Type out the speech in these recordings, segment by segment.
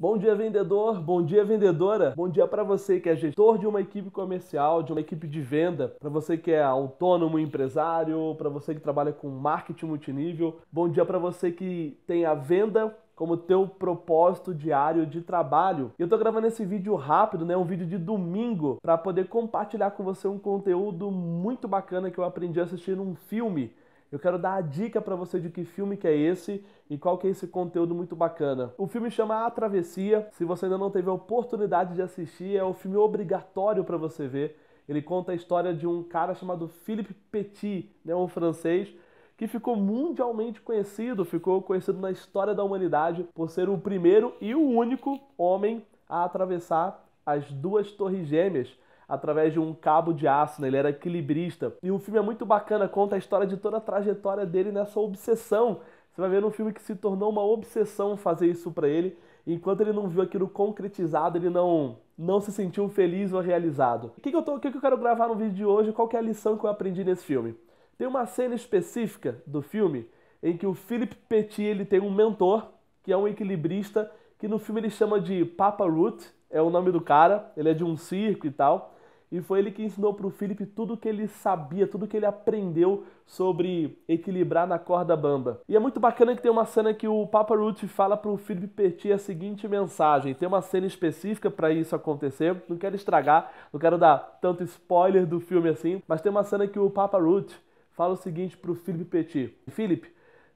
Bom dia, vendedor. Bom dia, vendedora. Bom dia para você que é gestor de uma equipe comercial, de uma equipe de venda, para você que é autônomo empresário, para você que trabalha com marketing multinível. Bom dia para você que tem a venda como teu propósito diário de trabalho. Eu tô gravando esse vídeo rápido, né, um vídeo de domingo, para poder compartilhar com você um conteúdo muito bacana que eu aprendi assistindo um filme eu quero dar a dica para você de que filme que é esse e qual que é esse conteúdo muito bacana. O filme chama A Travessia. Se você ainda não teve a oportunidade de assistir, é um filme obrigatório para você ver. Ele conta a história de um cara chamado Philippe Petit, né, um francês, que ficou mundialmente conhecido, ficou conhecido na história da humanidade por ser o primeiro e o único homem a atravessar as duas torres gêmeas através de um cabo de aço, né? ele era equilibrista. E o filme é muito bacana, conta a história de toda a trajetória dele nessa obsessão. Você vai ver no filme que se tornou uma obsessão fazer isso para ele. Enquanto ele não viu aquilo concretizado, ele não não se sentiu feliz ou realizado. O que, que, eu, o que, que eu quero gravar no vídeo de hoje? Qual é a lição que eu aprendi nesse filme? Tem uma cena específica do filme em que o Philip Petit ele tem um mentor, que é um equilibrista, que no filme ele chama de Papa Root, é o nome do cara, ele é de um circo e tal. E foi ele que ensinou para o Felipe tudo o que ele sabia, tudo o que ele aprendeu sobre equilibrar na corda bamba. E é muito bacana que tem uma cena que o Papa Ruth fala para o Felipe Petit a seguinte mensagem. Tem uma cena específica para isso acontecer. Não quero estragar, não quero dar tanto spoiler do filme assim, mas tem uma cena que o Papa Ruth fala o seguinte para o Felipe Petit: Felipe,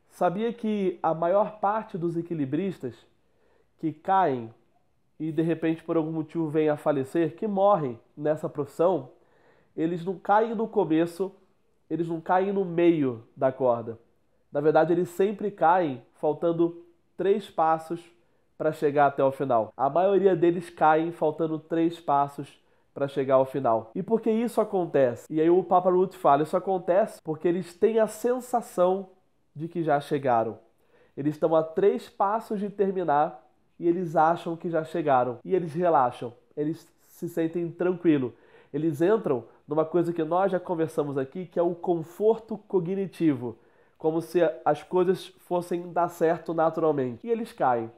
sabia que a maior parte dos equilibristas que caem e de repente por algum motivo vem a falecer, que morrem nessa profissão, eles não caem no começo, eles não caem no meio da corda. Na verdade, eles sempre caem faltando três passos para chegar até o final. A maioria deles caem faltando três passos para chegar ao final. E por que isso acontece? E aí o Papa Ruth fala: isso acontece porque eles têm a sensação de que já chegaram. Eles estão a três passos de terminar e eles acham que já chegaram. E eles relaxam, eles se sentem tranquilo. Eles entram numa coisa que nós já conversamos aqui, que é o conforto cognitivo, como se as coisas fossem dar certo naturalmente. E eles caem.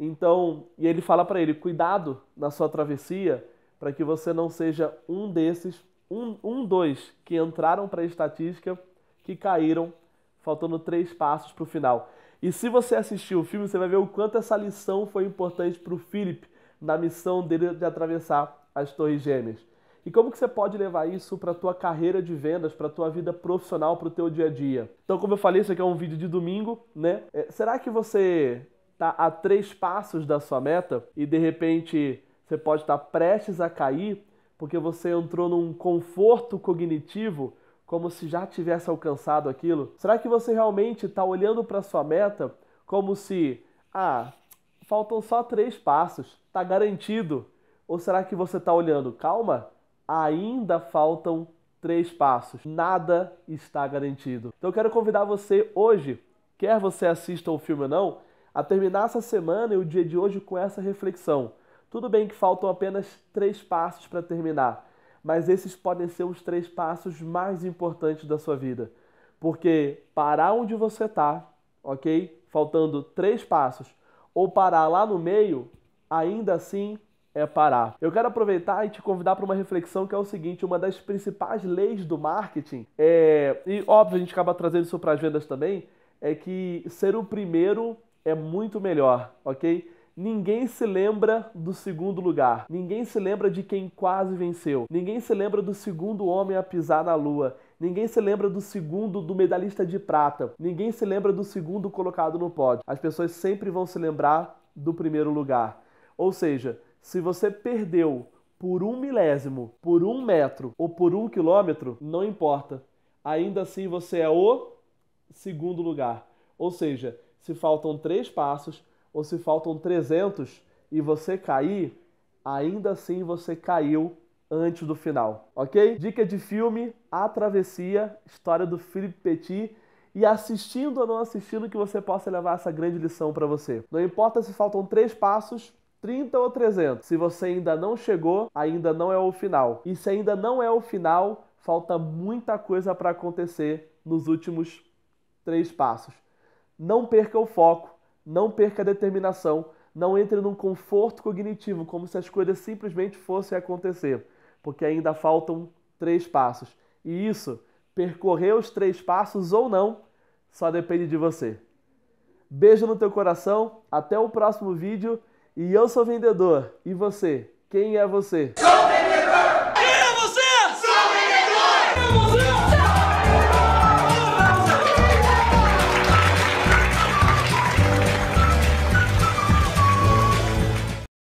Então, e ele fala para ele: cuidado na sua travessia, para que você não seja um desses, um, um dois que entraram para a estatística, que caíram, faltando três passos para o final. E se você assistiu o filme, você vai ver o quanto essa lição foi importante para o Philip na missão dele de atravessar as Torres Gêmeas. E como que você pode levar isso para a tua carreira de vendas, para a tua vida profissional, para o teu dia a dia? Então, como eu falei, isso aqui é um vídeo de domingo, né? É, será que você está a três passos da sua meta e de repente você pode estar tá prestes a cair porque você entrou num conforto cognitivo como se já tivesse alcançado aquilo? Será que você realmente está olhando para sua meta como se, ah, faltam só três passos, está garantido? Ou será que você está olhando, calma, ainda faltam três passos, nada está garantido? Então eu quero convidar você hoje, quer você assista o filme ou não, a terminar essa semana e o dia de hoje com essa reflexão. Tudo bem que faltam apenas três passos para terminar, mas esses podem ser os três passos mais importantes da sua vida. Porque parar onde você está, ok? Faltando três passos, ou parar lá no meio, ainda assim é parar. Eu quero aproveitar e te convidar para uma reflexão que é o seguinte: uma das principais leis do marketing, é, e óbvio a gente acaba trazendo isso para as vendas também, é que ser o primeiro é muito melhor, ok? Ninguém se lembra do segundo lugar. Ninguém se lembra de quem quase venceu. Ninguém se lembra do segundo homem a pisar na lua. Ninguém se lembra do segundo do medalhista de prata. Ninguém se lembra do segundo colocado no pódio. As pessoas sempre vão se lembrar do primeiro lugar. Ou seja, se você perdeu por um milésimo, por um metro ou por um quilômetro, não importa. Ainda assim você é o segundo lugar. Ou seja, se faltam três passos, ou se faltam 300 e você cair, ainda assim você caiu antes do final, ok? Dica de filme: A Travessia, história do Philippe Petit. E assistindo ou não assistindo, que você possa levar essa grande lição para você. Não importa se faltam três passos, 30 ou 300. Se você ainda não chegou, ainda não é o final. E se ainda não é o final, falta muita coisa para acontecer nos últimos três passos. Não perca o foco não perca a determinação, não entre num conforto cognitivo, como se as coisas simplesmente fossem acontecer, porque ainda faltam três passos. E isso, percorrer os três passos ou não, só depende de você. Beijo no teu coração, até o próximo vídeo. E eu sou vendedor. E você? Quem é você?